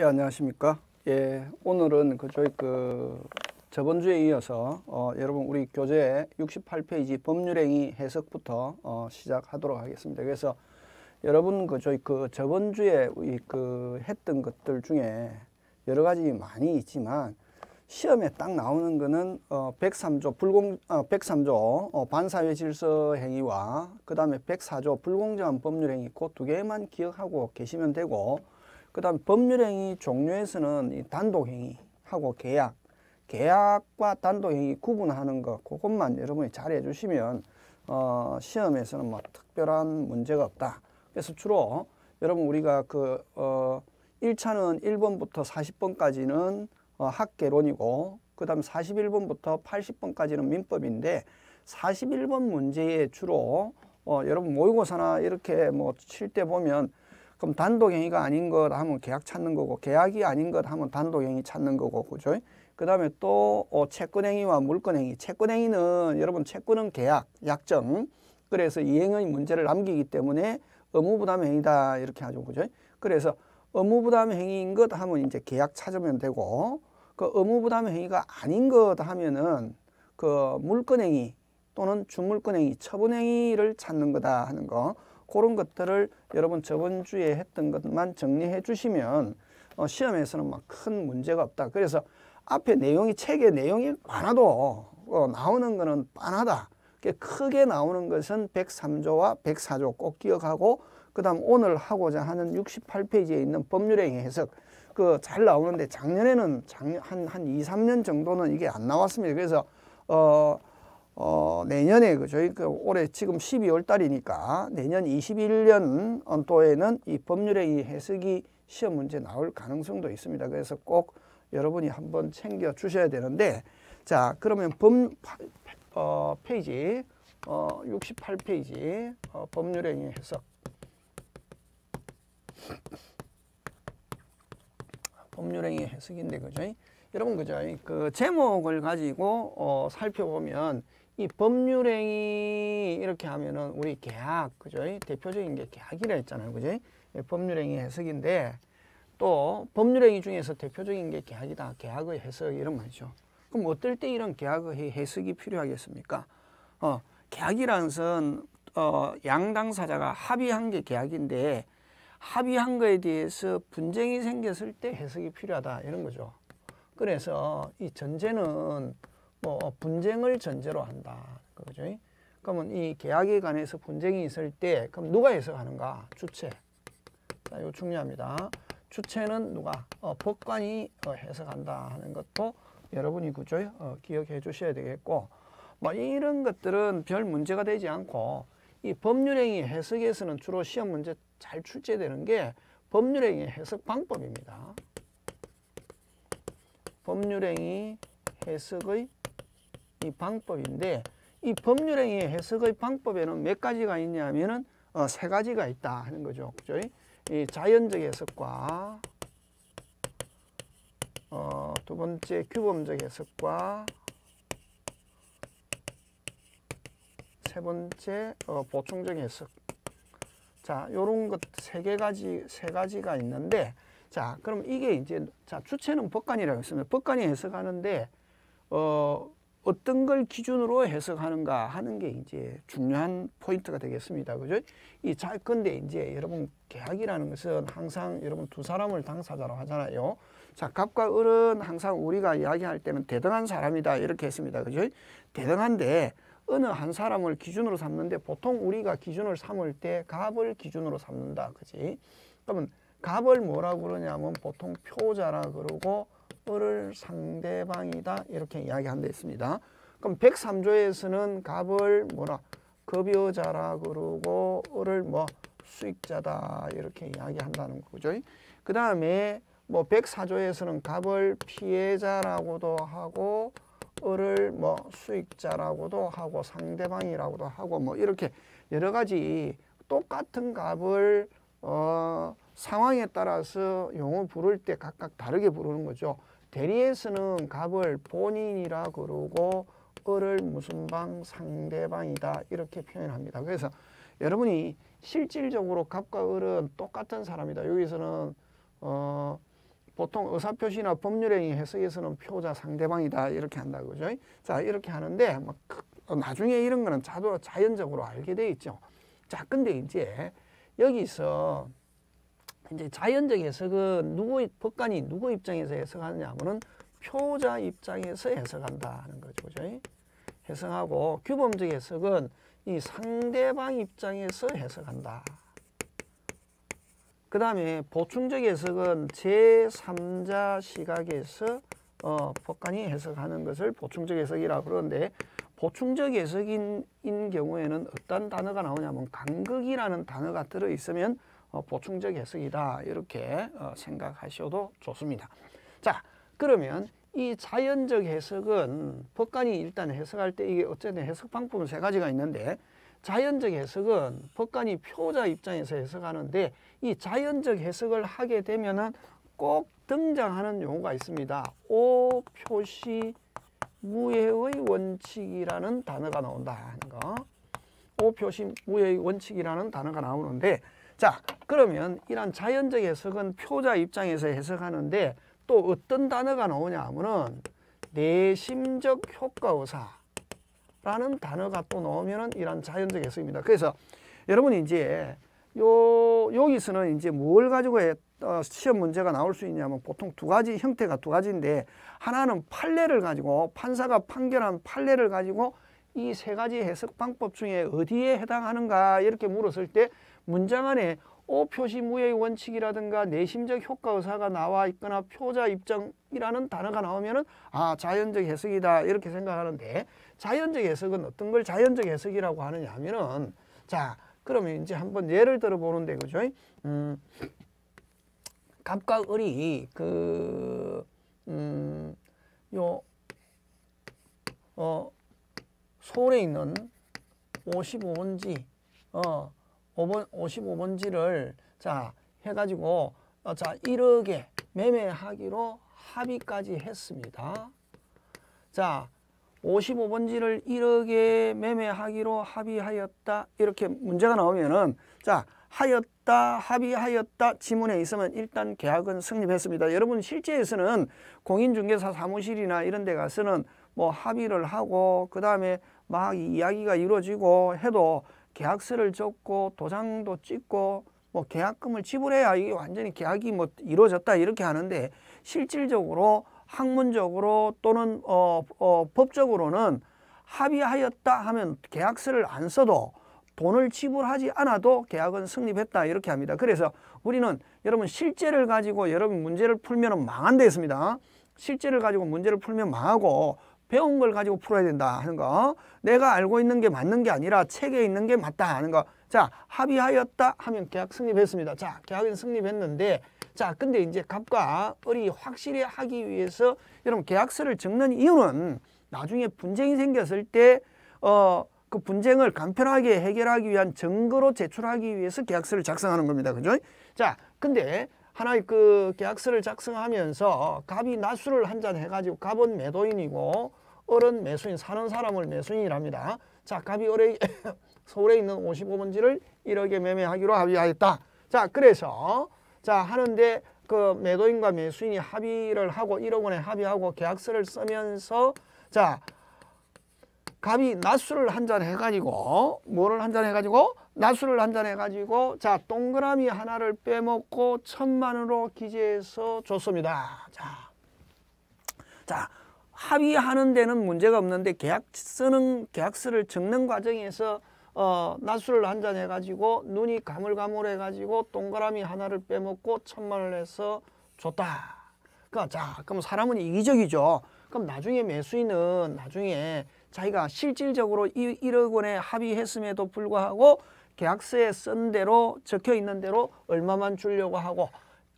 예, 안녕하십니까. 예, 오늘은 그 저희 그 저번 주에 이어서 어, 여러분 우리 교재 68페이지 법률행위 해석부터 어, 시작하도록 하겠습니다. 그래서 여러분 그 저희 그 저번 주에 그 했던 것들 중에 여러 가지 많이 있지만 시험에 딱 나오는 거는 어 103조 불공 어 103조 어 반사회 질서 행위와 그다음에 104조 불공정한 법률 행위 그두 개만 기억하고 계시면 되고 그 다음 법률행위 종류에서는 단독행위하고 계약, 계약과 단독행위 구분하는 것 그것만 여러분이 잘 해주시면 어, 시험에서는 뭐 특별한 문제가 없다. 그래서 주로 여러분 우리가 그 어, 1차는 1번부터 40번까지는 어, 학개론이고 그 다음 41번부터 80번까지는 민법인데 41번 문제에 주로 어, 여러분 모의고사나 이렇게 뭐 칠 때 보면 그럼 단독행위가 아닌 것 하면 계약 찾는 거고 계약이 아닌 것 하면 단독행위 찾는 거고 그죠? 그 다음에 또 어, 채권행위와 물권행위 채권행위는 여러분 채권은 계약, 약정 그래서 이행의 문제를 남기기 때문에 의무부담행위다 이렇게 하죠 그죠? 그래서 의무부담행위인 것 하면 이제 계약 찾으면 되고 그 의무부담행위가 아닌 것 하면은 그 물권행위 또는 주물권행위 처분행위를 찾는 거다 하는 거 그런 것들을 여러분 저번 주에 했던 것만 정리해 주시면 어, 시험에서는 막 큰 문제가 없다. 그래서 앞에 내용이 책의 내용이 많아도 어, 나오는 거는 빤하다. 크게 나오는 것은 103조와 104조 꼭 기억하고 그 다음 오늘 하고자 하는 68페이지에 있는 법률의 해석 그 잘 나오는데 작년에는 작년 한, 한 2, 3년 정도는 이게 안 나왔습니다. 그래서 어 어, 내년에 그죠? 그 올해 지금 12월 달이니까 내년 21년 언도에는 이 법률의 이 해석이 시험 문제 나올 가능성도 있습니다. 그래서 꼭 여러분이 한번 챙겨 주셔야 되는데 자 그러면 범 어, 페이지 어, 68페이지 어, 법률의 해석 법률행위 해석인데 그죠? 여러분 그죠? 그 제목을 가지고 어, 살펴보면 이 법률행위 이렇게 하면은 우리 계약 그죠? 대표적인 게 계약이라 했잖아요. 그죠? 법률행위 해석인데 또 법률행위 중에서 대표적인 게 계약이다. 계약의 해석 이런 말이죠. 그럼 어떨 때 이런 계약의 해석이 필요하겠습니까? 어, 계약이라는 것은 어, 양당사자가 합의한 게 계약인데 합의한 거에 대해서 분쟁이 생겼을 때 해석이 필요하다 이런 거죠. 그래서 이 전제는 뭐 분쟁을 전제로 한다. 그죠? 그러면 이 계약에 관해서 분쟁이 있을 때 그럼 누가 해석하는가? 주체. 자, 요 중요합니다. 주체는 누가? 어, 법관이 어, 해석한다 하는 것도 여러분이 그죠? 어, 기억해 주셔야 되겠고 뭐 이런 것들은 별 문제가 되지 않고 이 법률행위 해석에서는 주로 시험 문제 잘 출제되는 게 법률행위 해석 방법입니다. 법률행위 해석의 이 방법인데 이 법률행위 해석의 방법에는 몇 가지가 있냐면은 어, 세 가지가 있다 하는 거죠. 그죠? 이 자연적 해석과 어, 두 번째 규범적 해석과 세 번째 어, 보충적 해석. 자, 요런 것세 가지 세 가지가 있는데 자, 그럼 이게 이제 자, 주체는 법관이라고 했으면 법관이 해석하는데 어 어떤 걸 기준으로 해석하는가 하는 게 이제 중요한 포인트가 되겠습니다. 그죠? 이 자, 근데 이제 여러분 계약이라는 것은 항상 여러분 두 사람을 당사자로 하잖아요. 자, 갑과 을은 항상 우리가 이야기할 때는 대등한 사람이다. 이렇게 했습니다. 그죠? 대등한데 어느 한 사람을 기준으로 삼는데 보통 우리가 기준을 삼을 때 갑을 기준으로 삼는다. 그지? 그러면 갑을 뭐라 그러냐면 보통 표자라 그러고 을을 상대방이다 이렇게 이야기한 데 있습니다. 그럼 103조에서는 갑을 뭐라 급여자라 그러고 을을 뭐 수익자다 이렇게 이야기한다는 거죠. 그 다음에 뭐 104조에서는 갑을 피해자라고도 하고 을을 뭐 수익자라고도 하고 상대방이라고도 하고 뭐 이렇게 여러 가지 똑같은 갑을 어 상황에 따라서 용어 부를 때 각각 다르게 부르는 거죠. 대리에서는 갑을 본인이라 그러고 을을 무슨 방 상대방이다 이렇게 표현합니다. 그래서 여러분이 실질적으로 갑과 을은 똑같은 사람이다. 여기서는 어 보통 의사표시나 법률행위 해석에서는 표자 상대방이다 이렇게 한다 그죠? 자 이렇게 하는데 막 그, 어, 나중에 이런 거는 자도 자연적으로 알게 돼 있죠. 자 근데 이제 여기서 이제 자연적 해석은 그 누구 법관이 누구 입장에서 해석하느냐 하면은 표자 입장에서 해석한다는 거죠. 그죠? 해석하고 규범적 해석은 이 상대방 입장에서 해석한다. 그 다음에 보충적 해석은 제3자 시각에서 어, 법관이 해석하는 것을 보충적 해석이라고 그러는데 보충적 해석인 경우에는 어떤 단어가 나오냐면 간극이라는 단어가 들어있으면 어, 보충적 해석이다 이렇게 어, 생각하셔도 좋습니다. 자 그러면 이 자연적 해석은 법관이 일단 해석할 때 이게 어쨌든 해석 방법은 세 가지가 있는데 자연적 해석은 법관이 표자 입장에서 해석하는데 이 자연적 해석을 하게 되면꼭 등장하는 용어가 있습니다. 오 표시 무예의 원칙이라는 단어가 나온다 하는 거. 오 표시 무예의 원칙이라는 단어가 나오는데 자 그러면 이런 자연적 해석은 표자 입장에서 해석하는데 또 어떤 단어가 나오냐 하면은 내심적 효과의사라는 단어가 또 나오면은 이런 자연적 해석입니다. 그래서 여러분이 이제 요 여기서는 이제 뭘 가지고 해, 어, 시험 문제가 나올 수 있냐면 보통 두 가지 형태가 두 가지인데 하나는 판례를 가지고 판사가 판결한 판례를 가지고 이 세 가지 해석 방법 중에 어디에 해당하는가 이렇게 물었을 때 문장 안에 오 어, 표시무의 원칙이라든가 내심적 효과 의사가 나와 있거나 표자 입장이라는 단어가 나오면은 아 자연적 해석이다 이렇게 생각하는데 자연적 해석은 어떤 걸 자연적 해석이라고 하느냐 하면은 자 그러면 이제 한번 예를 들어보는데 그죠? 음, 갑과 을이 그 음, 요, 어, 서울에 있는 55원지, 어, 5번 55번지를 자 해가지고 어, 자 1억에 매매하기로 합의까지 했습니다. 자 55번지를 1억에 매매하기로 합의하였다 이렇게 문제가 나오면은 자 하였다 합의하였다 지문에 있으면 일단 계약은 성립했습니다. 여러분 실제에서는 공인중개사 사무실이나 이런 데 가서는 뭐 합의를 하고 그 다음에 막 이야기가 이루어지고 해도 계약서를 적고 도장도 찍고 뭐 계약금을 지불해야 이게 완전히 계약이 뭐 이루어졌다 이렇게 하는데 실질적으로 학문적으로 또는 어, 어, 법적으로는 합의하였다 하면 계약서를 안 써도 돈을 지불하지 않아도 계약은 성립했다 이렇게 합니다. 그래서 우리는 여러분 실제를 가지고 여러분 문제를 풀면 망한데있습니다 실제를 가지고 문제를 풀면 망하고 배운 걸 가지고 풀어야 된다 하는 거. 내가 알고 있는 게 맞는 게 아니라 책에 있는 게 맞다 하는 거. 자, 합의하였다 하면 계약 승립했습니다. 자, 계약은 승립했는데 자, 근데 이제 갑과 을이 확실히 하기 위해서 여러분 계약서를 적는 이유는 나중에 분쟁이 생겼을 때 어, 그 분쟁을 간편하게 해결하기 위한 증거로 제출하기 위해서 계약서를 작성하는 겁니다. 그죠? 자, 근데 하나의 그 계약서를 작성하면서 갑이 낮술을 한잔 해가지고 갑은 매도인이고 을은 매수인 사는 사람을 매수인이랍니다. 자 갑이 을에, 서울에 있는 55번지를 1억에 매매하기로 합의하였다. 자 그래서 자 하는데 그 매도인과 매수인이 합의를 하고 1억 원에 합의하고 계약서를 쓰면서 자 갑이 낮술을 한잔 해가지고 뭐를 한잔 해가지고 낮술을 한잔 해가지고 자 동그라미 하나를 빼먹고 천만 으로 기재해서 줬습니다. 자, 자 합의하는 데는 문제가 없는데 계약 쓰는 계약서를 적는 과정에서 어, 낮술을 한 잔 해가지고 눈이 가물가물해가지고 동그라미 하나를 빼먹고 천만을 해서 줬다. 그러니까 자, 그럼 사람은 이기적이죠. 그럼 나중에 매수인은 나중에 자기가 실질적으로 이 1억 원에 합의했음에도 불구하고 계약서에 쓴 대로 적혀 있는 대로 얼마만 주려고 하고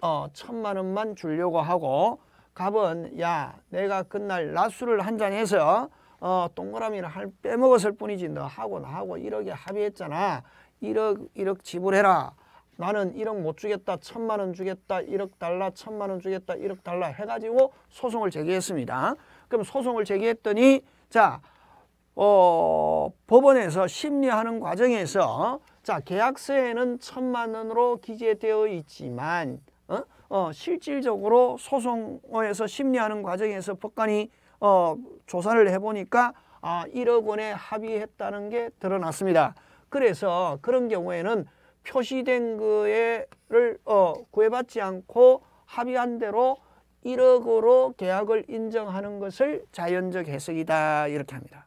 어, 천만 원만 주려고 하고 갑은 야 내가 그날 낮술을 한잔 해서 어, 동그라미를 할, 빼먹었을 뿐이지 너 하고 나하고 1억에 합의했잖아. 1억 1억 지불해라. 나는 1억 못 주겠다. 천만 원 주겠다. 1억 달라. 천만 원 주겠다. 1억 달라 해가지고 소송을 제기했습니다. 그럼 소송을 제기했더니 자 어, 법원에서 심리하는 과정에서 자 계약서에는 천만 원으로 기재되어 있지만 어, 실질적으로 소송에서 심리하는 과정에서 법관이 어, 조사를 해보니까 아, 1억 원에 합의했다는 게 드러났습니다. 그래서 그런 경우에는 표시된 거를 어, 구애받지 않고 합의한 대로 1억으로 계약을 인정하는 것을 자연적 해석이다 이렇게 합니다.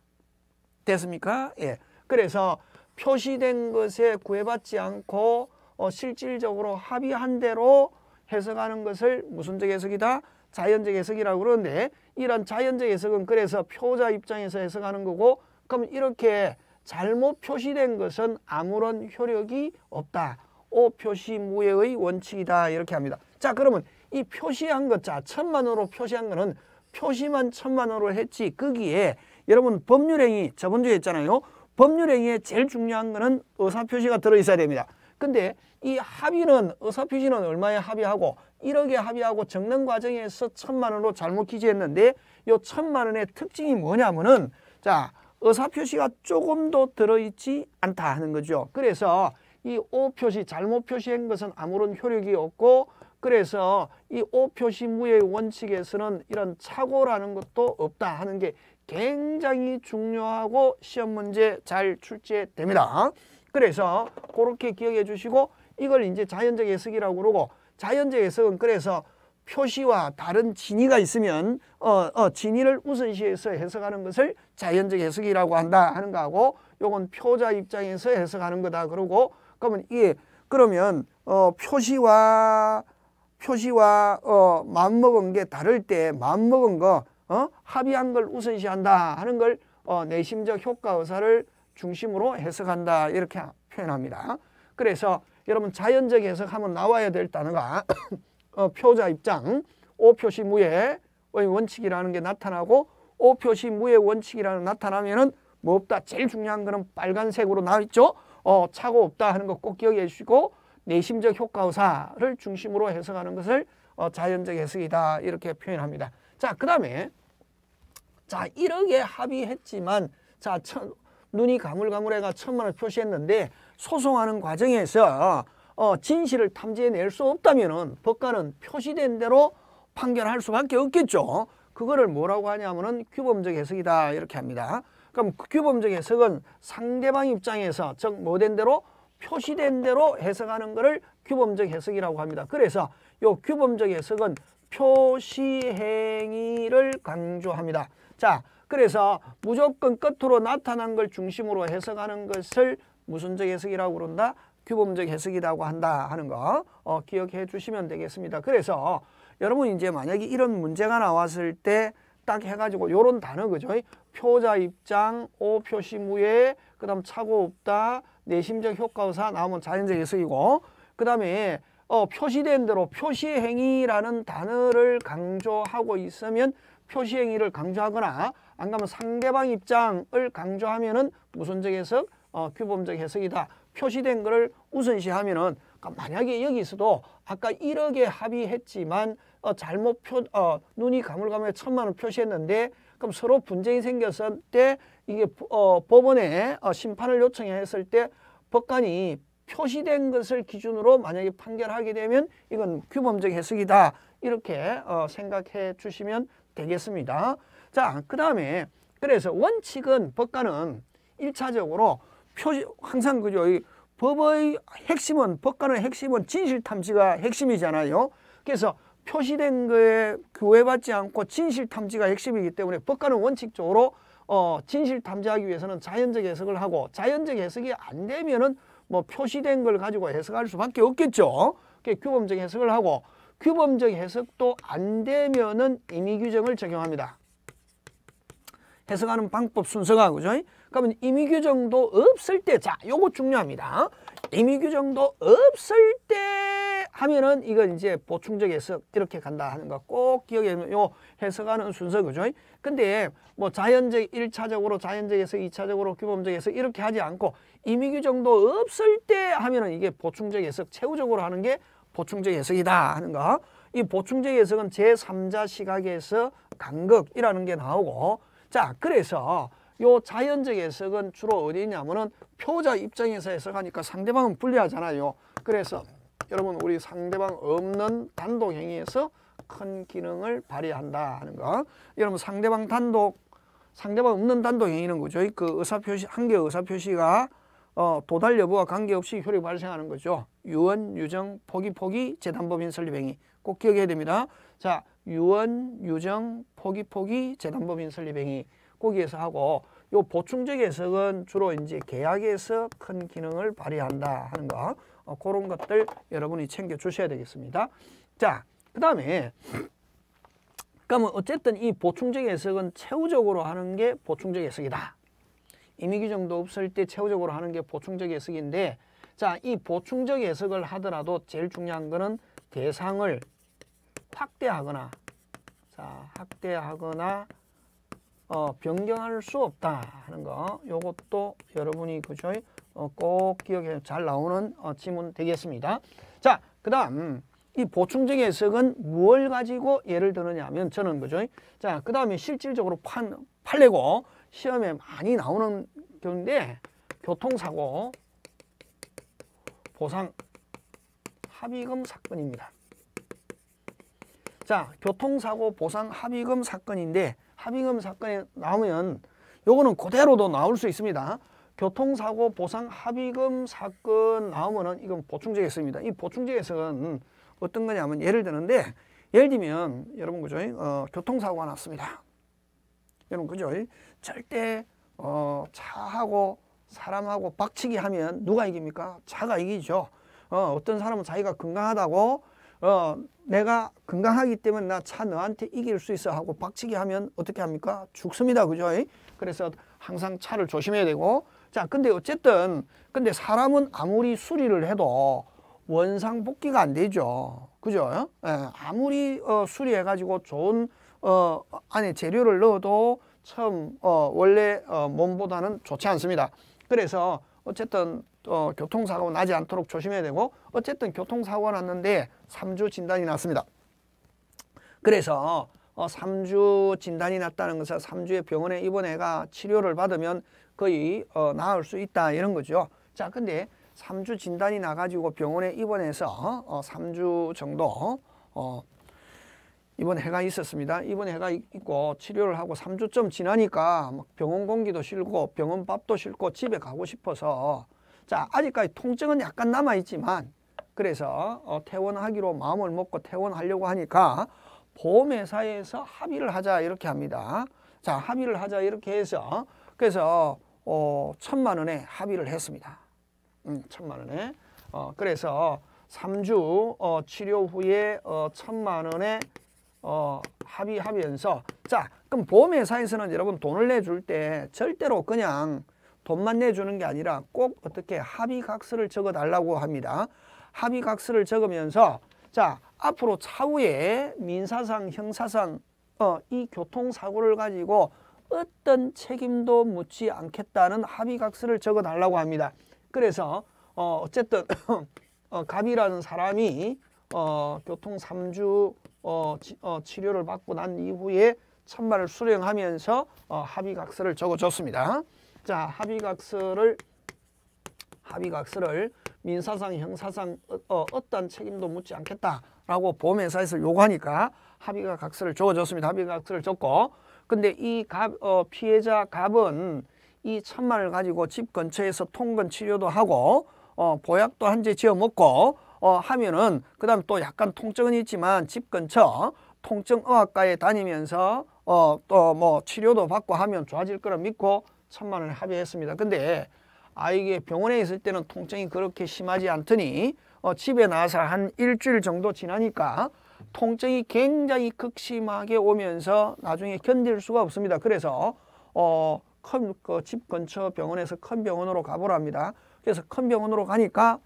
됐습니까? 예. 그래서 표시된 것에 구애받지 않고 어, 실질적으로 합의한 대로 해석하는 것을 무슨적 해석이다? 자연적 해석이라고 그러는데 이런 자연적 해석은 그래서 표자 입장에서 해석하는 거고 그럼 이렇게 잘못 표시된 것은 아무런 효력이 없다. 오표시무예의 원칙이다 이렇게 합니다. 자 그러면 이 표시한 것, 자 천만 으로 표시한 거는 표시만 천만 으로 했지 거기에 여러분 법률행위 저번 주에 했잖아요. 법률행위에 제일 중요한 거는 의사표시가 들어있어야 됩니다. 근데 이 합의는 의사표시는 얼마에 합의하고 1억에 합의하고 적는 과정에서 천만 원으로 잘못 기재했는데 이 천만 원의 특징이 뭐냐면은 자 의사표시가 조금도 들어있지 않다 하는 거죠. 그래서 이 오표시 잘못 표시한 것은 아무런 효력이 없고 그래서 이 오표시무의 원칙에서는 이런 착오라는 것도 없다 하는 게 굉장히 중요하고 시험 문제 잘 출제됩니다. 그래서 그렇게 기억해 주시고 이걸 이제 자연적 해석이라고 그러고 자연적 해석은 그래서 표시와 다른 진위가 있으면 어, 어, 진위를 우선시해서 해석하는 것을 자연적 해석이라고 한다 하는 거하고 요건 표자 입장에서 해석하는 거다 그러고 그러면 이게 그러면 어, 표시와 표시와 어, 마음먹은 게 다를 때 마음먹은 거 어? 합의한 걸 우선시한다 하는 걸 어, 내심적 효과 의사를 중심으로 해석한다 이렇게 표현합니다. 그래서 여러분 자연적 해석하면 나와야 될 단어가 어, 표자 입장 오표시 무의 원칙이라는 게 나타나고 오표시 무의 원칙이라는 나타나면은 뭐 없다 제일 중요한 거는 빨간색으로 나와 있죠. 어, 차고 없다 하는 거 꼭 기억해 주시고 내심적 효과의사를 중심으로 해석하는 것을 어, 자연적 해석이다 이렇게 표현합니다. 자, 그 다음에 자, 이렇게 합의했지만 자, 천, 눈이 가물가물해가 천만을 표시했는데 소송하는 과정에서 어, 진실을 탐지해낼 수 없다면 은 법관은 표시된 대로 판결할 수밖에 없겠죠. 그거를 뭐라고 하냐면 은 규범적 해석이다 이렇게 합니다. 그럼 그 규범적 해석은 상대방 입장에서 즉 뭐 된 대로 표시된 대로 해석하는 것을 규범적 해석이라고 합니다. 그래서 요 규범적 해석은 표시 행위를 강조합니다. 자, 그래서 무조건 끝으로 나타난 걸 중심으로 해석하는 것을 무순적 해석이라고 그런다? 규범적 해석이라고 한다 하는 거 어, 기억해 주시면 되겠습니다. 그래서 여러분 이제 만약에 이런 문제가 나왔을 때 딱 해가지고 요런 단어 그죠? 표자 입장, 오 표시무예, 그 다음 차고 없다, 내심적 효과의사 나오면 자연적 해석이고 그 다음에 어, 표시된 대로 표시행위라는 단어를 강조하고 있으면 표시행위를 강조하거나 안 가면 상대방 입장을 강조하면은 무선적 해석, 어, 규범적 해석이다. 표시된 거를 우선시하면은 그러니까 만약에 여기서도 아까 1억에 합의했지만 어, 잘못 표, 어, 눈이 가물가물 천만 원 표시했는데 그럼 서로 분쟁이 생겼을 때 이게 어, 법원에 어, 심판을 요청했을 때 법관이 표시된 것을 기준으로 만약에 판결하게 되면 이건 규범적 해석이다 이렇게 어, 생각해 주시면 되겠습니다. 자, 그 다음에 그래서 원칙은 법관은 일차적으로 표지 항상 그죠. 이 법의 핵심은 법관의 핵심은 진실 탐지가 핵심이잖아요. 그래서 표시된 거에 교외받지 않고 진실 탐지가 핵심이기 때문에 법관은 원칙적으로 어, 진실 탐지하기 위해서는 자연적 해석을 하고 자연적 해석이 안 되면은 뭐 표시된 걸 가지고 해석할 수밖에 없겠죠. 그게 규범적 해석을 하고 규범적 해석도 안 되면은 임의 규정을 적용합니다. 해석하는 방법 순서가 그죠? 그러면 임의 규정도 없을 때 자, 요거 중요합니다. 임의 규정도 없을 때 하면은 이건 이제 보충적 해석 이렇게 간다 하는 거 꼭 기억해 주요 해석하는 순서 그죠? 근데 뭐 자연적 일차적으로 자연적 해석 이차적으로 규범적 해석 이렇게 하지 않고 임의 규정도 없을 때 하면은 이게 보충적 해석 최우적으로 하는 게 보충적 해석이다 하는 거. 이 보충적 해석은 제3자 시각에서 간극이라는 게 나오고 자, 그래서 요 자연적 해석은 주로 어디냐면은 표자 입장에서 해석하니까 상대방은 불리하잖아요. 그래서 여러분 우리 상대방 없는 단독 행위에서 큰 기능을 발휘한다 하는 거. 여러분 상대방 단독 상대방 없는 단독 행위는 거죠. 그 의사 표시 한 개 의사 표시가 어, 도달 여부와 관계없이 효력 발생하는 거죠. 유언, 유정, 포기, 포기, 재단법인 설립 행위 꼭 기억해야 됩니다. 자, 유언, 유정, 포기, 포기, 재단법인 설립행위 거기에서 하고 요 보충적 해석은 주로 이제 계약에서 큰 기능을 발휘한다 하는 거 어, 그런 것들 여러분이 챙겨 주셔야 되겠습니다. 자, 그 다음에 그러면 어쨌든 이 보충적 해석은 최우적으로 하는 게 보충적 해석이다. 임의 규정도 없을 때최우적으로 하는 게 보충적 해석인데 자, 이 보충적 해석을 하더라도 제일 중요한 거는 대상을 확대하거나 자 확대하거나 어, 변경할 수 없다 하는 거 요것도 여러분이 그죠 어, 꼭 기억해 잘 나오는 어, 지문 되겠습니다 자그 다음 이 보충적 해석은 무엇 가지고 예를 드느냐 면 저는 그죠 자그 다음에 실질적으로 판, 팔려고 시험에 많이 나오는 경우인데 교통사고 보상 합의금 사건입니다 자, 교통사고 보상 합의금 사건인데 합의금 사건에 나오면 요거는 그대로도 나올 수 있습니다. 교통사고 보상 합의금 사건 나오면은 이건 보충제겠습니다. 이 보충제에서는 어떤 거냐면 예를 드는데 예를 들면 여러분 그죠? 어, 교통사고가 났습니다. 여러분 그죠? 절대 어, 차하고 사람하고 박치기 하면 누가 이깁니까? 차가 이기죠. 어, 어떤 사람은 자기가 건강하다고 어, 내가 건강하기 때문에 나 차 너한테 이길 수 있어 하고 박치기 하면 어떻게 합니까? 죽습니다. 그죠? 그래서 항상 차를 조심해야 되고 자 근데 어쨌든 근데 사람은 아무리 수리를 해도 원상복귀가 안 되죠. 그죠? 예, 아무리 어, 수리해가지고 좋은 어, 안에 재료를 넣어도 처음 어, 원래 어, 몸보다는 좋지 않습니다. 그래서 어쨌든 또 교통사고 나지 않도록 조심해야 되고 어쨌든 교통사고가 났는데 3주 진단이 났습니다. 그래서 어, 3주 진단이 났다는 것은 3주에 병원에 입원해가 치료를 받으면 거의 어, 나을 수 있다 이런 거죠. 자 근데 3주 진단이 나가지고 병원에 입원해서 어, 3주 정도 어, 이번 해가 있었습니다. 이번 해가 있고 치료를 하고 3주쯤 지나니까 병원 공기도 싫고 병원 밥도 싫고 집에 가고 싶어서 자 아직까지 통증은 약간 남아있지만 그래서 어, 퇴원하기로 마음을 먹고 퇴원하려고 하니까 보험회사에서 합의를 하자 이렇게 합니다. 자 합의를 하자 이렇게 해서 그래서 어, 천만 원에 합의를 했습니다. 음, 천만 원에 어, 그래서 3주 어, 치료 후에 어, 천만 원에 어, 합의하면서 자 그럼 보험회사에서는 여러분 돈을 내줄 때 절대로 그냥 돈만 내주는 게 아니라 꼭 어떻게 합의각서를 적어달라고 합니다. 합의각서를 적으면서 자 앞으로 차후에 민사상 형사상 어, 이 교통사고를 가지고 어떤 책임도 묻지 않겠다는 합의각서를 적어달라고 합니다. 그래서 어, 어쨌든 어, 갑이라는 사람이 어, 교통 3주 어, 치, 어, 치료를 받고 난 이후에 천말을 수령하면서 어, 합의각서를 적어줬습니다. 자, 합의각서를 합의각서를 민사상, 형사상 어, 어, 떤 책임도 묻지 않겠다라고 보험회사에서 요구하니까 합의각서를 가 적어줬습니다. 합의각서를 적고 근데 이 갑, 어, 피해자 갑은 이 천만을 가지고 집 근처에서 통근 치료도 하고 어, 보약도 한제 지어 먹고 어, 하면은 그 다음 또 약간 통증은 있지만 집 근처 통증의학과에 다니면서 어, 또 뭐 치료도 받고 하면 좋아질 거라 믿고 천만 원에 합의했습니다. 근데 아이게 병원에 있을 때는 통증이 그렇게 심하지 않더니 어, 집에 나서 와한 일주일 정도 지나니까 통증이 굉장히 극심하게 오면서 나중에 견딜 수가 없습니다. 그래서 어, 큰, 그 집 근처 병원에서 큰 병원으로 가보랍니다. 그래서 큰 병원으로 가니까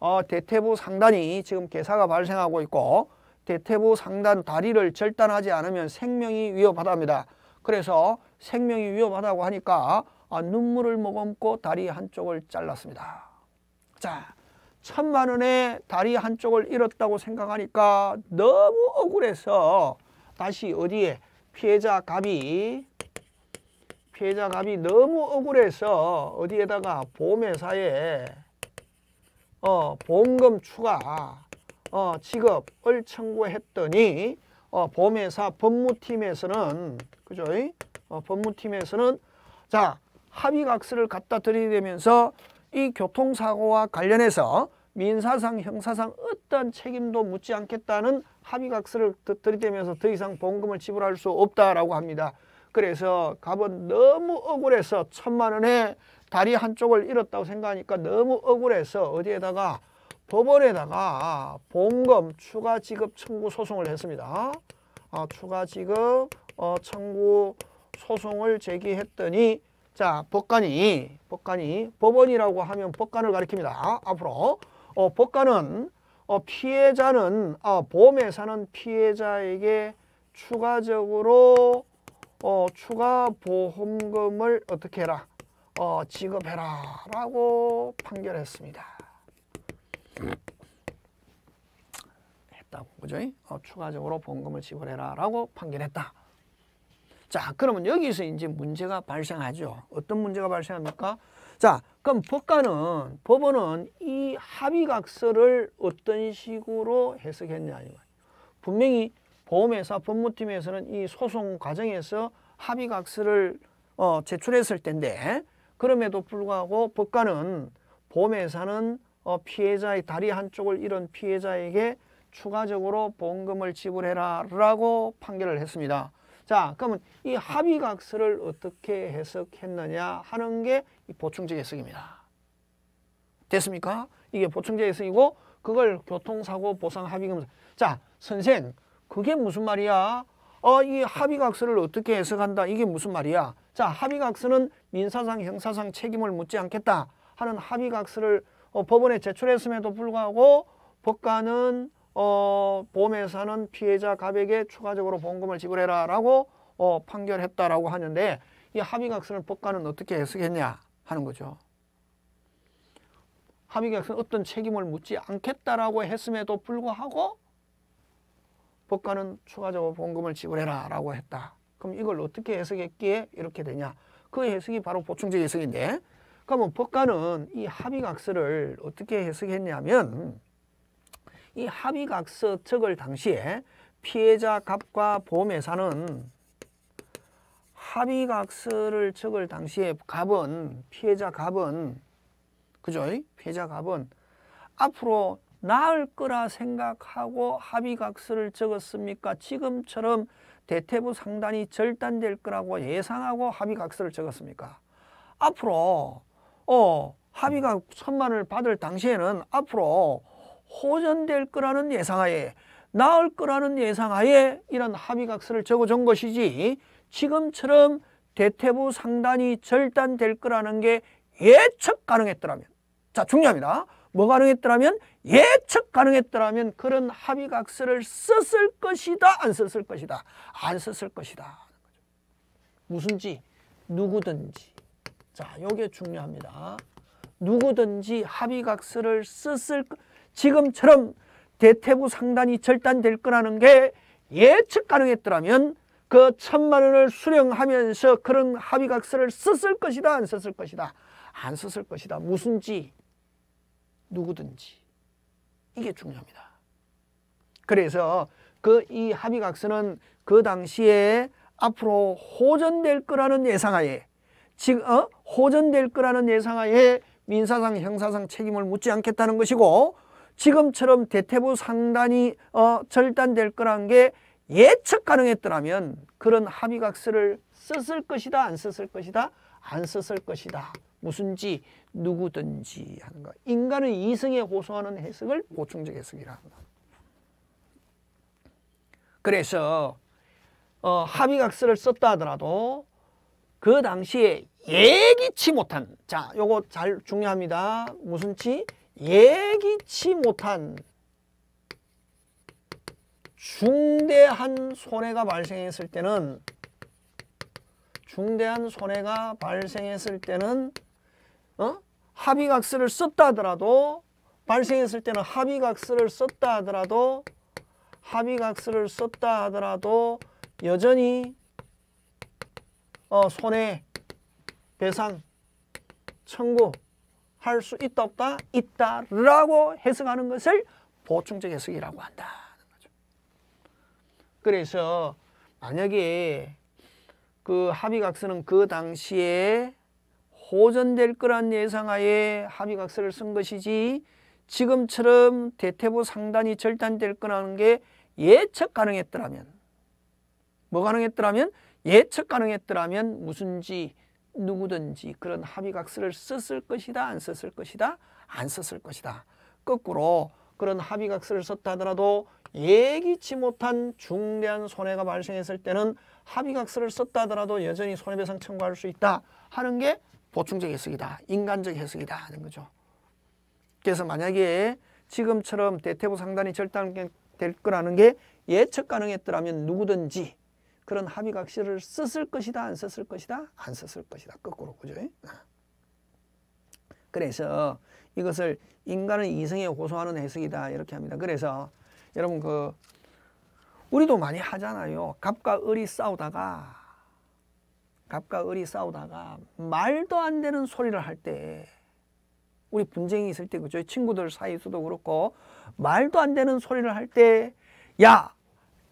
어, 대퇴부 상단이 지금 개사가 발생하고 있고 대퇴부 상단 다리를 절단하지 않으면 생명이 위협하답니다. 그래서 생명이 위험하다고 하니까 아, 눈물을 머금고 다리 한쪽을 잘랐습니다. 자, 천만 원에 다리 한쪽을 잃었다고 생각하니까 너무 억울해서 다시 어디에 피해자 갑이 피해자 갑이 너무 억울해서 어디에다가 보험회사에 어, 보험금 추가 어, 지급을 청구했더니 어, 범회사 법무팀에서는 그죠? 어, 법무팀에서는 자 합의각서를 갖다 들이대면서 이 교통사고와 관련해서 민사상 형사상 어떤 책임도 묻지 않겠다는 합의각서를 들이대면서 더 이상 봉금을 지불할 수 없다라고 합니다. 그래서 갑은 너무 억울해서 천만 원에 다리 한쪽을 잃었다고 생각하니까 너무 억울해서 어디에다가 법원에다가 보험금 추가 지급 청구 소송을 했습니다. 어, 추가 지급 어, 청구 소송을 제기했더니 자 법관이 법관이 법원이라고 하면 법관을 가리킵니다. 앞으로 어, 법관은 어, 피해자는 어, 보험에 사는 피해자에게 추가적으로 어, 추가 보험금을 어떻게 해라 어, 지급해라 라고 판결했습니다. 그 했다고 그죠? 어, 추가적으로 보금을 지불해라라고 판결했다. 자, 그러면 여기서 이제 문제가 발생하죠. 어떤 문제가 발생합니까? 자, 그럼 법관은 법원은 이 합의각서를 어떤 식으로 해석했냐 분명히 보험회사 법무팀에서는 이 소송 과정에서 합의각서를 어, 제출했을 텐데 그럼에도 불구하고 법관은 보험회사는 어, 피해자의 다리 한쪽을 잃은 피해자에게 추가적으로 보험금을 지불해라 라고 판결을 했습니다. 자 그러면 이 합의각서를 어떻게 해석했느냐 하는 게이 보충제 해석입니다. 됐습니까? 이게 보충제 해석이고 그걸 교통사고 보상 합의금 자 선생 그게 무슨 말이야? 어, 이 합의각서를 어떻게 해석한다 이게 무슨 말이야? 자 합의각서는 민사상 형사상 책임을 묻지 않겠다 하는 합의각서를 어, 법원에 제출했음에도 불구하고 법관은 어, 보험회사는 피해자 갑에게 추가적으로 보험금을 지불해라 라고 어, 판결했다라고 하는데 이 합의각서는 법관은 어떻게 해석했냐 하는 거죠. 합의각서는 어떤 책임을 묻지 않겠다라고 했음에도 불구하고 법관은 추가적으로 보험금을 지불해라 라고 했다. 그럼 이걸 어떻게 해석했기에 이렇게 되냐. 그 해석이 바로 보충적 해석인데 그러면 법관은 이 합의각서를 어떻게 해석했냐면 이 합의각서 적을 당시에 피해자 갑과 보험회사는 합의각서를 적을 당시에 갑은 피해자 갑은 그죠? 피해자 갑은 앞으로 나을 거라 생각하고 합의각서를 적었습니까? 지금처럼 대퇴부 상단이 절단될 거라고 예상하고 합의각서를 적었습니까? 앞으로 어, 합의가 천만을 받을 당시에는 앞으로 호전될 거라는 예상하에 나을 거라는 예상하에 이런 합의각서를 적어준 것이지 지금처럼 대퇴부 상단이 절단될 거라는 게 예측 가능했더라면 자 중요합니다. 뭐 가능했더라면 예측 가능했더라면 그런 합의각서를 썼을 것이다 안 썼을 것이다 안 썼을 것이다 무슨지 누구든지 자, 요게 중요합니다. 누구든지 합의각서를 썼을 지금처럼 대퇴부 상단이 절단될 거라는 게 예측 가능했더라면 그 천만 원을 수령하면서 그런 합의각서를 썼을 것이다 안 썼을 것이다 안 썼을 것이다 무슨지 누구든지 이게 중요합니다. 그래서 그 이 합의각서는 그 당시에 앞으로 호전될 거라는 예상하에 지금 어? 호전될 거라는 예상하에 민사상 형사상 책임을 묻지 않겠다는 것이고 지금처럼 대퇴부 상단이 어, 절단될 거라는게 예측 가능했더라면 그런 합의각서를 썼을 것이다 안 썼을 것이다 안 썼을 것이다 무슨지 누구든지 하는 거인간의 이성에 호소하는 해석을 보충적 해석이라 합니다 그래서 어, 합의각서를 썼다 하더라도 그 당시에 예기치 못한 자 요거 잘 중요합니다. 무슨 치? 예기치 못한 중대한 손해가 발생했을 때는 중대한 손해가 발생했을 때는 어? 합의각서를 썼다 하더라도 발생했을 때는 합의각서를 썼다 하더라도 합의각서를 썼다 하더라도 여전히 어, 손해 배상 청구할 수 있다 없다 있다라고 해석하는 것을 보충적 해석이라고 한다는 거죠. 그래서 만약에 그 합의각서는 그 당시에 호전될 거란 예상하에 합의각서를 쓴 것이지 지금처럼 대퇴부 상단이 절단될 거라는 게 예측 가능했더라면 뭐 가능했더라면 예측 가능했더라면 무슨지 누구든지 그런 합의각서를 썼을 것이다 안 썼을 것이다 안 썼을 것이다. 거꾸로 그런 합의각서를 썼다 하더라도 예기치 못한 중대한 손해가 발생했을 때는 합의각서를 썼다 하더라도 여전히 손해배상 청구할 수 있다 하는 게 보충적 해석이다. 인간적 해석이다 하는 거죠. 그래서 만약에 지금처럼 대퇴부 상단이 절단될 거라는 게 예측 가능했더라면 누구든지 그런 합의각시를 썼을 것이다 안 썼을 것이다 안 썼을 것이다 거꾸로 그죠? 아. 그래서 이것을 인간은 이성에 호소하는 해석이다 이렇게 합니다. 그래서 여러분 그 우리도 많이 하잖아요. 갑과 을이 싸우다가 갑과 을이 싸우다가 말도 안 되는 소리를 할 때 우리 분쟁이 있을 때 그죠? 친구들 사이에서도 그렇고 말도 안 되는 소리를 할때야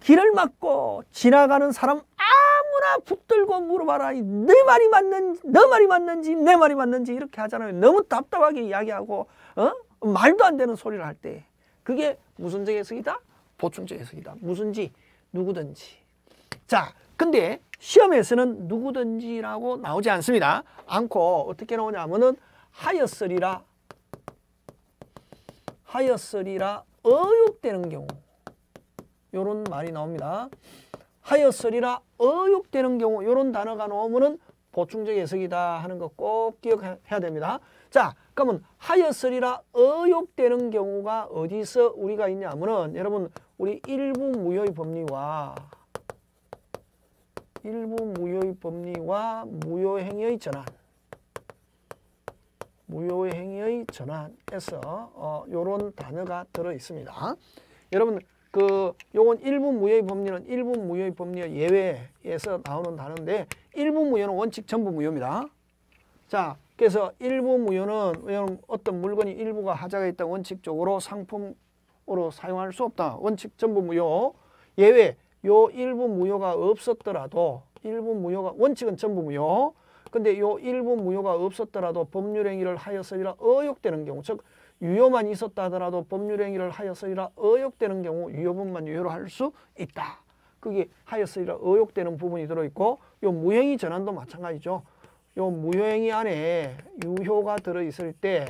길을 막고 지나가는 사람 아무나 붙들고 물어봐라. 내 네 말이 맞는지, 너 말이 맞는지, 내 말이 맞는지 이렇게 하잖아요. 너무 답답하게 이야기하고 어? 말도 안 되는 소리를 할 때 그게 무슨적 해석이다? 보충적 해석이다. 무슨지 누구든지. 자, 근데 시험에서는 누구든지라고 나오지 않습니다. 않고 어떻게 나오냐면은 하였으리라 하였으리라 어육되는 경우 이런 말이 나옵니다. 하였으리라 어육되는 경우 요런 단어가 나오면 보충적 해석이다 하는 거 꼭 기억해야 됩니다. 자, 그러면 하였으리라 어욕되는 경우가 어디서 우리가 있냐 하면 여러분 우리 일부 무효의 법리와 일부 무효의 법리와 무효행위의 전환 무효행위의 전환에서 어, 요런 단어가 들어 있습니다. 여러분 그 요건 일부 무효의 법리는 일부 무효의 법리의 예외에서 나오는 단어인데 일부 무효는 원칙 전부 무효입니다. 자, 그래서 일부 무효는 어떤 물건이 일부가 하자가 있다 원칙적으로 상품으로 사용할 수 없다. 원칙 전부 무효. 예외 요 일부 무효가 없었더라도 일부 무효가 원칙은 전부 무효. 근데 요 일부 무효가 없었더라도 법률 행위를 하였으리라 의혹되는 경우 즉 유효만 있었다 하더라도 법률행위를 하였으리라 의혹되는 경우 유효분만 유효로 할 수 있다. 그게 하였으리라 의혹되는 부분이 들어있고 요 무효행위 전환도 마찬가지죠. 요 무효행위 안에 유효가 들어있을 때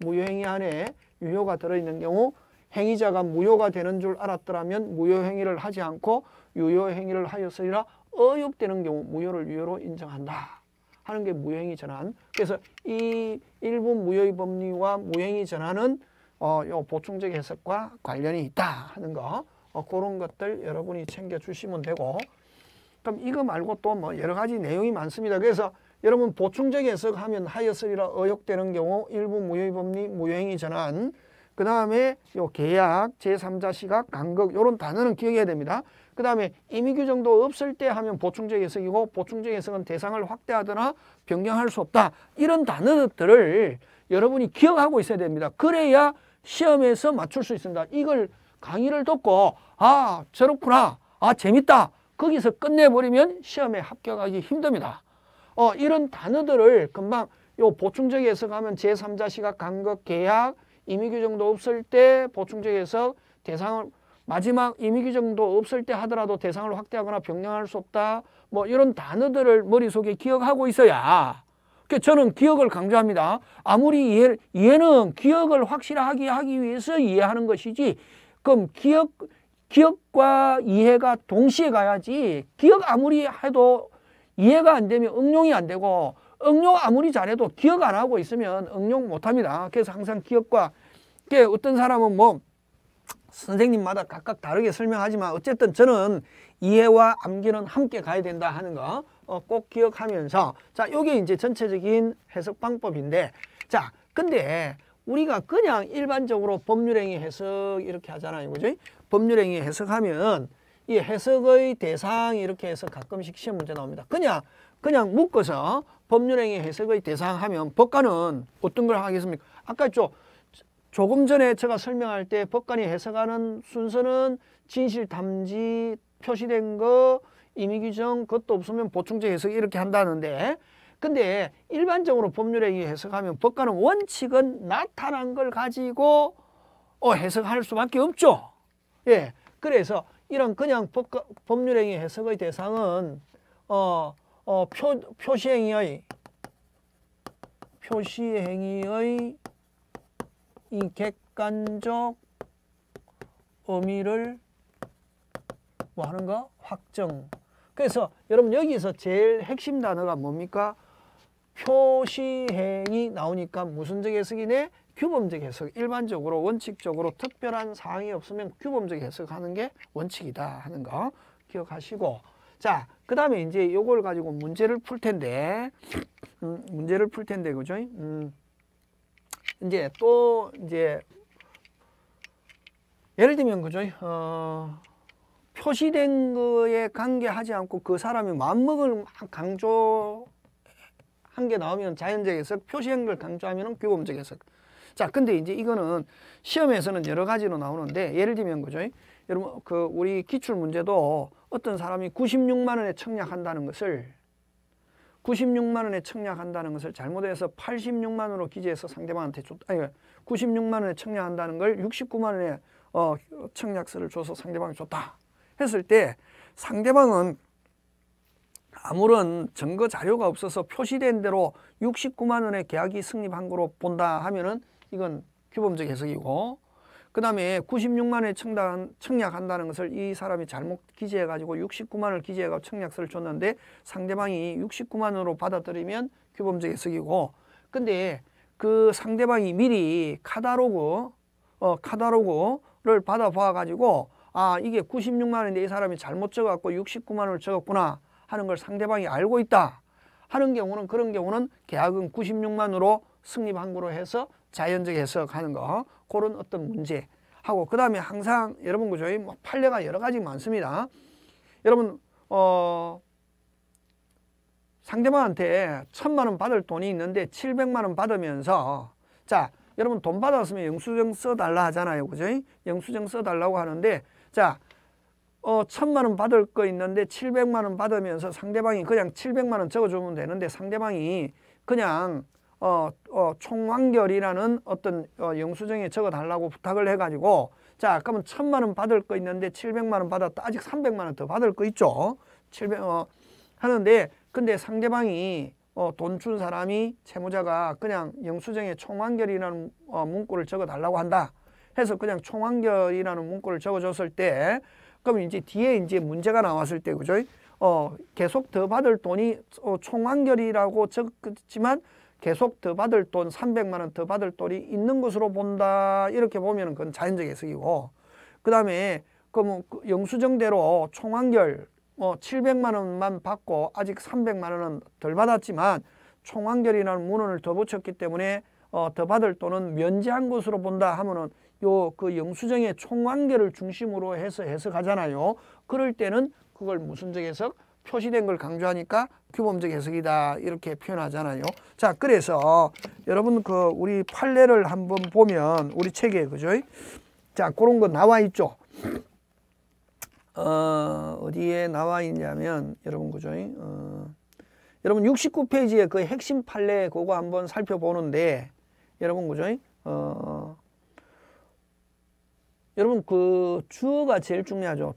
무효행위 안에 유효가 들어있는 경우 행위자가 무효가 되는 줄 알았더라면 무효행위를 하지 않고 유효행위를 하였으리라 의혹되는 경우 무효를 유효로 인정한다. 하는 게무형이 전환. 그래서 이 일본 무효의 법리와 무형이 전환은 어, 요 보충적 해석과 관련이 있다 하는 거 어, 그런 것들 여러분이 챙겨주시면 되고 그럼 이거 말고 또 뭐 여러 가지 내용이 많습니다. 그래서 여러분 보충적 해석하면 하였으리라 의혹되는 경우 일부 무효의 법리 무효행위 전환 그 다음에 요 계약 제3자 시각 간극 요런 단어는 기억해야 됩니다. 그 다음에 임의 규정도 없을 때 하면 보충적 해석이고 보충적 해석은 대상을 확대하거나 변경할 수 없다. 이런 단어들을 여러분이 기억하고 있어야 됩니다. 그래야 시험에서 맞출 수 있습니다. 이걸 강의를 듣고 아 저렇구나 아 재밌다 거기서 끝내버리면 시험에 합격하기 힘듭니다. 어, 이런 단어들을 금방 요 보충적 해석하면 제3자 시각 간극 계약 임의 규정도 없을 때 보충적 해석 대상을 마지막 임의규정도 없을 때 하더라도 대상을 확대하거나 병경할수 없다. 뭐 이런 단어들을 머릿속에 기억하고 있어야 그 저는 기억을 강조합니다. 아무리 이해, 이해는 기억을 확실하게 하기 위해서 이해하는 것이지 그럼 기억, 기억과 이해가 동시에 가야지 기억 아무리 해도 이해가 안 되면 응용이 안 되고 응용 아무리 잘해도 기억 안 하고 있으면 응용 못합니다. 그래서 항상 기억과 그 어떤 사람은 뭐 선생님마다 각각 다르게 설명하지만 어쨌든 저는 이해와 암기는 함께 가야 된다 하는 거꼭 어, 기억하면서 자 요게 이제 전체적인 해석 방법인데 자 근데 우리가 그냥 일반적으로 법률행위 해석 이렇게 하잖아요 그죠 법률행위 해석하면 이 해석의 대상 이렇게 해서 가끔씩 시험 문제 나옵니다 그냥 그냥 묶어서 법률행위 해석의 대상 하면 법관은 어떤 걸 하겠습니까 아까 좀 조금 전에 제가 설명할 때 법관이 해석하는 순서는 진실 탐지 표시된 거 임의 규정 그것도 없으면 보충적 해석 이렇게 한다는데 근데 일반적으로 법률에 해석하면 법관은 원칙은 나타난 걸 가지고 어, 해석할 수밖에 없죠. 예. 그래서 이런 그냥 법률행위 해석의 대상은 어, 어, 표, 표시행위의 표시행위의 이 객관적 의미를 뭐 하는가? 확정. 그래서 여러분 여기서 제일 핵심 단어가 뭡니까? 표시행이 나오니까 무슨적 해석이네? 규범적 해석. 일반적으로 원칙적으로 특별한 사항이 없으면 규범적 해석하는 게 원칙이다 하는 거 기억하시고 자, 그 다음에 이제 요걸 가지고 문제를 풀 텐데, 음, 문제를 풀 텐데, 그죠? 음, 이제 또 이제 예를 들면 그죠? 어, 표시된 거에 관계하지 않고 그 사람이 마음먹을 강조 한게 나오면 자연적 해석, 표시한 걸 강조하면 규범적 해석. 자, 근데 이제 이거는 시험에서는 여러 가지로 나오는데 예를 들면 그죠? 여러분 그 우리 기출 문제도 어떤 사람이 96만 원에 청약한다는 것을 96만 원에 청약한다는 것을 잘못해서 86만 원으로 기재해서 상대방한테 줬 아니 96만 원에 청약한다는 걸 69만 원에 어, 청약서를 줘서 상대방이 줬다 했을 때 상대방은 아무런 증거 자료가 없어서 표시된 대로 69만 원의 계약이 승립한 거로 본다 하면은 이건 규범적 해석이고 그 다음에 96만에 청단, 청약한다는 것을 이 사람이 잘못 기재해가지고 69만을 기재해가지고 청약서를 줬는데 상대방이 69만으로 받아들이면 규범적에 쓰이고 근데 그 상대방이 미리 카다로그, 어, 카다로그를 받아봐가지고 아 이게 9 6만인데이 사람이 잘못 적었고 6 9만을 적었구나 하는 걸 상대방이 알고 있다 하는 경우는 그런 경우는 계약은 96만으로 승립한 거로 해서 자연적 해석하는 거 그런 어떤 문제 하고 그 다음에 항상 여러분 그죠? 뭐 판례가 여러 가지 많습니다. 여러분 어 상대방한테 천만 원 받을 돈이 있는데 칠백만 원 받으면서 자 여러분 돈 받았으면 영수증 써달라 하잖아요. 그죠? 영수증 써달라고 하는데 자 어, 천만 원 받을 거 있는데 칠백만원 받으면서 상대방이 그냥 칠백만원 적어주면 되는데 상대방이 그냥 어, 어, 총완결이라는 어떤 어, 영수증에 적어달라고 부탁을 해가지고 자 그러면 천만 원 받을 거 있는데 칠백만 원 받았다 아직 삼백만 원 더 받을 거 있죠 칠백 어 하는데 근데 상대방이 어, 돈 준 사람이 채무자가 그냥 영수증에 총완결이라는 어, 문구를 적어달라고 한다 해서 그냥 총완결이라는 문구를 적어줬을 때그러면 이제 뒤에 이제 문제가 나왔을 때 그죠 어 계속 더 받을 돈이 어, 총완결이라고 적지만 었 계속 더 받을 돈 300만 원 더 받을 돈이 있는 것으로 본다 이렇게 보면 그건 자연적 해석이고 그 다음에 뭐, 그러 영수증대로 총환결 뭐 700만 원만 받고 아직 300만 원은 덜 받았지만 총환결이라는 문헌을 더 붙였기 때문에 어, 더 받을 돈은 면제한 것으로 본다 하면은 요 그 영수증의 총환결을 중심으로 해서 해석하잖아요. 그럴 때는 그걸 무슨 적 해석? 표시된 걸 강조하니까 규범적 해석이다 이렇게 표현하잖아요. 자 그래서 여러분 그 우리 판례를 한번 보면 우리 책에 그죠? 자 그런 거 나와 있죠. 어, 어디에 나와 있냐면 여러분 그죠? 어, 여러분 69페이지에 그 핵심 판례 그거 한번 살펴보는데 여러분 그죠? 어, 여러분 그 주어가 제일 중요하죠.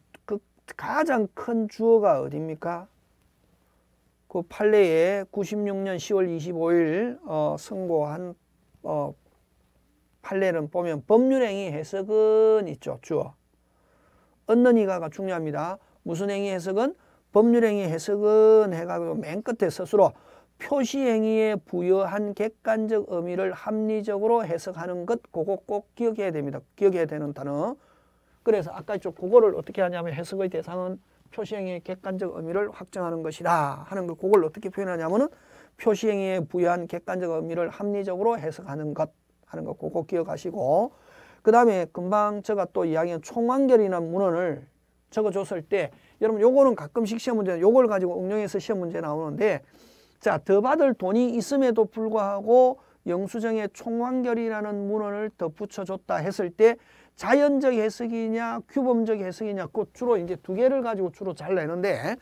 가장 큰 주어가 어디입니까? 그 판례에 96년 10월 25일 어, 선고한 어, 판례는 보면 법률행위 해석은 있죠. 주어. 얻는 이가가 중요합니다. 무슨 행위 해석은? 법률행위 해석은 해가지고 맨 끝에 스스로 표시행위에 부여한 객관적 의미를 합리적으로 해석하는 것 그거 꼭 기억해야 됩니다. 기억해야 되는 단어. 그래서 아까 쪽 그거를 어떻게 하냐면 해석의 대상은 표시행위의 객관적 의미를 확정하는 것이다 하는 걸 그걸 어떻게 표현하냐면은 표시행위에 부여한 객관적 의미를 합리적으로 해석하는 것 하는 거 그거 기억하시고 그 다음에 금방 제가 또 이야기한 총완결이라 문헌을 적어줬을 때 여러분 요거는 가끔씩 시험 문제 요걸 가지고 응용해서 시험 문제 나오는데 자 더 받을 돈이 있음에도 불구하고 영수증에 총완결이라는 문헌을 덧붙여줬다 했을 때 자연적 해석이냐 규범적 해석이냐 그 주로 이제 두 개를 가지고 주로 잘 내는데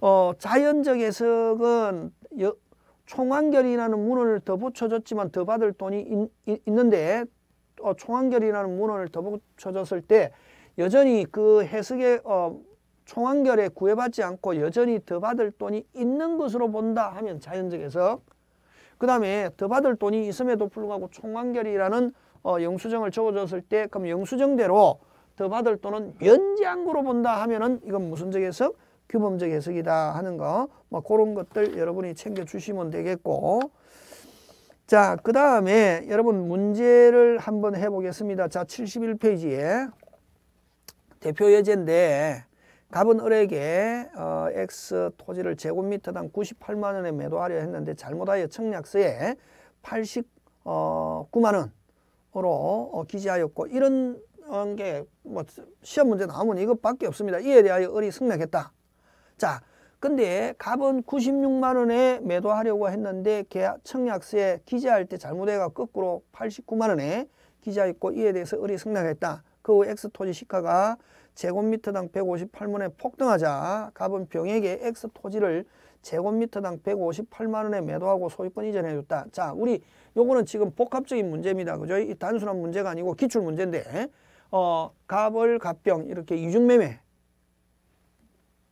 어, 자연적 해석은 여, 총안결이라는 문헌을 더 붙여줬지만 더 받을 돈이 인, 인, 있는데 어, 총안결이라는 문헌을 더 붙여줬을 때 여전히 그 해석의 어, 총안결에 구애받지 않고 여전히 더 받을 돈이 있는 것으로 본다 하면 자연적 해석 그 다음에 더 받을 돈이 있음에도 불구하고 총안결이라는 어, 영수증을 적어줬을 때 그럼 영수증대로 더 받을 또는 연장으로 본다 하면은 이건 무슨적 해석? 규범적 해석이다 하는 거. 뭐 그런 것들 여러분이 챙겨 주시면 되겠고. 자, 그 다음에 여러분 문제를 한번 해보겠습니다. 자, 71페이지에 대표 예제인데 갑은 을에게 어, X 토지를 제곱미터당 98만 원에 매도하려 했는데 잘못하여 청약서에 89만 어, 원 으로 어, 기재하였고 이런 어, 게뭐 시험 문제 나오면 이것밖에 없습니다. 이에 대하여 어리승낙했다. 자, 근데 갑은 96만 원에 매도하려고 했는데 계약 청약서에 기재할 때 잘못해가 거꾸로 89만 원에 기재했고 이에 대해서 어리승낙했다. 그후 X 토지 시가가 제곱미터당 158만원에 폭등하자 갑은 병에게 X 토지를 제곱미터당 158만 원에 매도하고 소유권 이전해줬다. 자, 우리 요거는 지금 복합적인 문제입니다. 그죠? 이 단순한 문제가 아니고 기출 문제인데 어, 갑을 갑병 이렇게 이중매매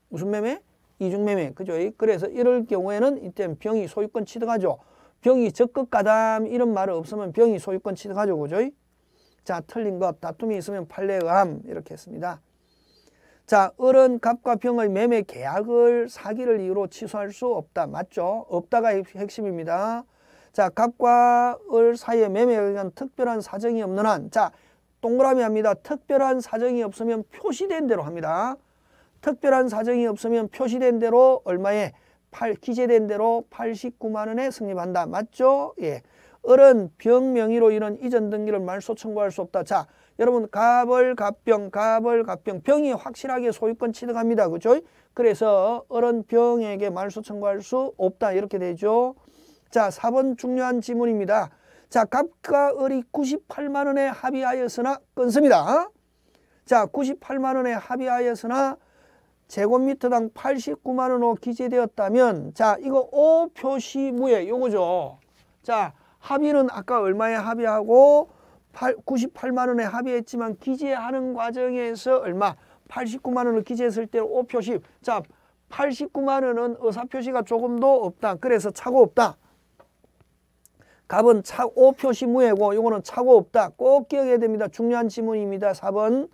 무슨 매매? 이중매매 그죠? 그래서 이럴 경우에는 이때 병이 소유권 취득하죠. 병이 적극가담 이런 말은 없으면 병이 소유권 취득하죠. 그죠? 자 틀린 것 다툼이 있으면 판례의함 이렇게 했습니다. 자, 을은 갑과 병의 매매 계약을 사기를 이유로 취소할 수 없다. 맞죠? 없다가 핵심입니다. 자, 갑과 을 사이의 매매에 의한 특별한 사정이 없는 한. 자, 동그라미 합니다. 특별한 사정이 없으면 표시된 대로 합니다. 특별한 사정이 없으면 표시된 대로 얼마에 팔, 기재된 대로 89만 원에 승립한다. 맞죠? 예. 을은 병 명의로 이런 이전 등기를 말소 청구할 수 없다. 자, 여러분 갑을 갑병 갑을 갑병 병이 확실하게 소유권 취득합니다. 그죠? 그래서 어른 병에게 말소 청구할 수 없다 이렇게 되죠. 자 4번 중요한 지문입니다. 자 갑과 을이 98만 원에 합의하였으나 끊습니다. 자 98만 원에 합의하였으나 제곱미터당 89만 원으로 기재되었다면 자 이거 O 표시무예 요거죠. 자 합의는 아까 얼마에 합의하고 98만 원에 합의했지만 기재하는 과정에서 얼마 89만 원을 기재했을 때 5표시 자 89만 원은 의사표시가 조금도 없다 그래서 차고 없다 갑은차 5표시 무예고 이거는 차고 없다 꼭 기억해야 됩니다 중요한 지문입니다 4번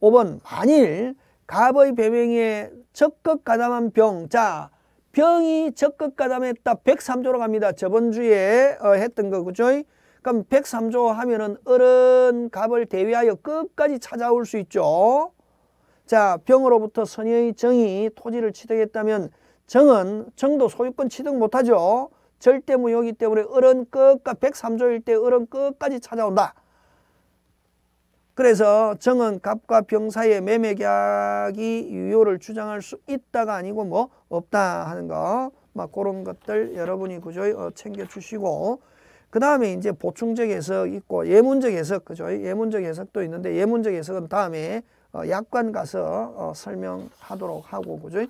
5번 만일 갑의 배명에 적극 가담한 병 자 병이 적극 가담했다 103조로 갑니다 저번 주에 어, 했던 거 그죠 그럼 103조 하면은 어른 갑을 대위하여 끝까지 찾아올 수 있죠. 자, 병으로부터 선의의 정이 토지를 취득했다면 정은 정도 소유권 취득 못하죠. 절대무효이기 때문에 어른 끝과 103조일 때 어른 끝까지 찾아온다. 그래서 정은 갑과 병 사이의 매매계약이 유효를 주장할 수 있다가 아니고 뭐 없다 하는 거. 막 그런 것들 여러분이 그저 어, 챙겨주시고 그 다음에 이제 보충적 해석 있고 예문적 해석 그죠? 예문적 해석도 있는데 예문적 해석은 다음에 어, 약관 가서 어, 설명하도록 하고 그죠?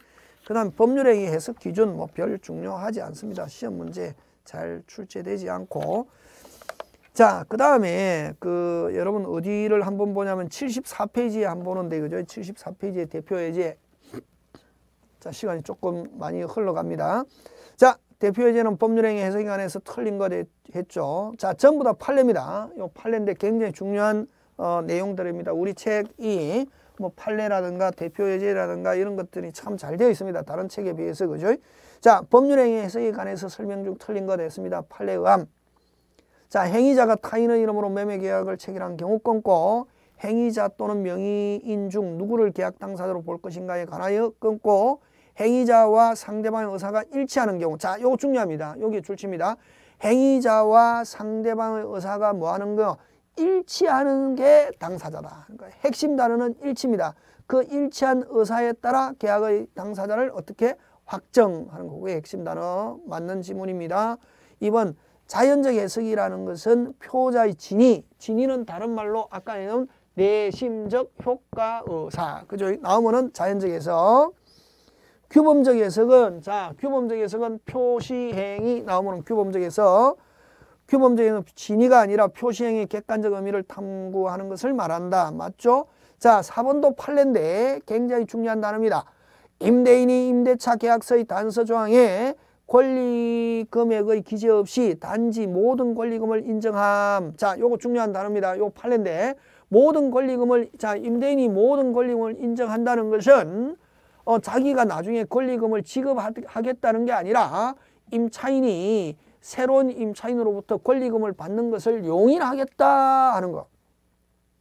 그 다음 법률행위 해석 기준 뭐 별 중요하지 않습니다. 시험 문제 잘 출제되지 않고 자, 그 다음에 그 여러분 어디를 한번 보냐면 74페이지에 한번 보는데 그죠? 74페이지의 대표 예제 자, 시간이 조금 많이 흘러갑니다. 대표예제는 법률행위 해석관에서 틀린 거 했죠. 자, 전부 다 판례입니다. 요 판례인데 굉장히 중요한 어, 내용들입니다. 우리 책이 뭐 판례라든가 대표예제라든가 이런 것들이 참 잘 되어 있습니다. 다른 책에 비해서 그죠? 자, 법률행위 해석에 관해서 설명 중 틀린 거 됐습니다. 판례의함. 자, 행위자가 타인의 이름으로 매매계약을 체결한 경우 끊고 행위자 또는 명의인 중 누구를 계약 당사자로 볼 것인가에 관하여 끊고 행위자와 상대방의 의사가 일치하는 경우 자 요거 중요합니다. 여기 줄칩니다. 행위자와 상대방의 의사가 뭐하는 거 일치하는 게 당사자다. 그러니까 핵심 단어는 일치입니다. 그 일치한 의사에 따라 계약의 당사자를 어떻게 확정하는 거고 핵심 단어 맞는 지문입니다. 2번 자연적 해석이라는 것은 표자의 진위, 진위는 다른 말로 아까 내놓은 내심적 효과 의사. 그죠? 나오면은 자연적 해석. 규범적 해석은 자 규범적 해석은 표시행위 나오면 규범적 해석 규범적 해석은 진위가 아니라 표시행의 위 객관적 의미를 탐구하는 것을 말한다. 맞죠? 자 4번도 판례인데 굉장히 중요한 단어입니다. 임대인이 임대차 계약서의 단서 조항에 권리 금액의 기재 없이 단지 모든 권리금을 인정함. 자, 요거 중요한 단어입니다. 요 판례인데 모든 권리금을 자, 임대인이 모든 권리금을 인정한다는 것은 어, 자기가 나중에 권리금을 지급하겠다는 게 아니라 임차인이 새로운 임차인으로부터 권리금을 받는 것을 용인하겠다 하는 거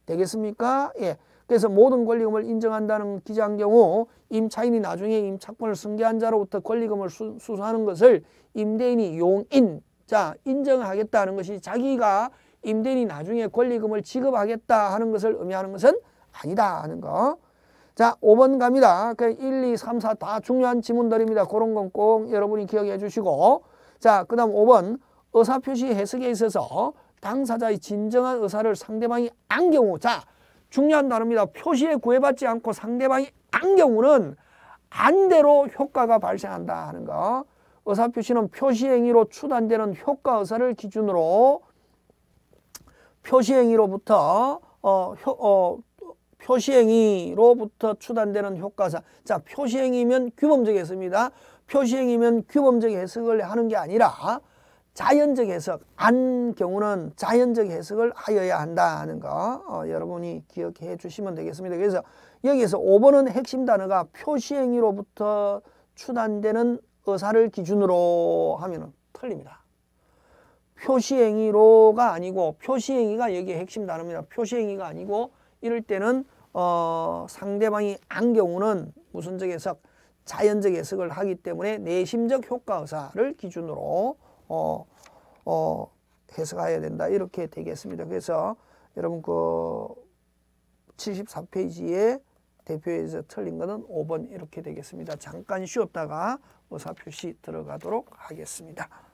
되겠습니까? 예. 그래서 모든 권리금을 인정한다는 기재한 경우 임차인이 나중에 임차권을 승계한 자로부터 권리금을 수, 수수하는 것을 임대인이 용인, 자, 인정하겠다는 것이 자기가 임대인이 나중에 권리금을 지급하겠다 하는 것을 의미하는 것은 아니다 하는 거. 자, 5번 갑니다. 그 1, 2, 3, 4 다 중요한 지문들입니다. 그런 건 꼭 여러분이 기억해 주시고 자, 그 다음 5번 의사표시 해석에 있어서 당사자의 진정한 의사를 상대방이 안 경우 자, 중요한 단어입니다. 표시에 구애받지 않고 상대방이 안 경우는 안대로 효과가 발생한다 하는 거. 의사표시는 표시행위로 추단되는 효과 의사를 기준으로 표시행위로부터 어, 효, 어, 표시행위로부터 추단되는 효과사. 자, 표시행위면 규범적 해석입니다. 표시행위면 규범적 해석을 하는 게 아니라 자연적 해석, 안 경우는 자연적 해석을 하여야 한다는 거 어, 여러분이 기억해 주시면 되겠습니다. 그래서 여기에서 5번은 핵심 단어가 표시행위로부터 추단되는 의사를 기준으로 하면 틀립니다. 표시행위로가 아니고 표시행위가 여기에 핵심 단어입니다. 표시행위가 아니고 이럴 때는 어, 상대방이 안 경우는 무선적 해석, 자연적 해석을 하기 때문에 내심적 효과 의사를 기준으로 어, 어, 해석해야 된다. 이렇게 되겠습니다. 그래서 여러분 그 74페이지에 대표에서 틀린 것은 5번 이렇게 되겠습니다. 잠깐 쉬었다가 의사표시 들어가도록 하겠습니다.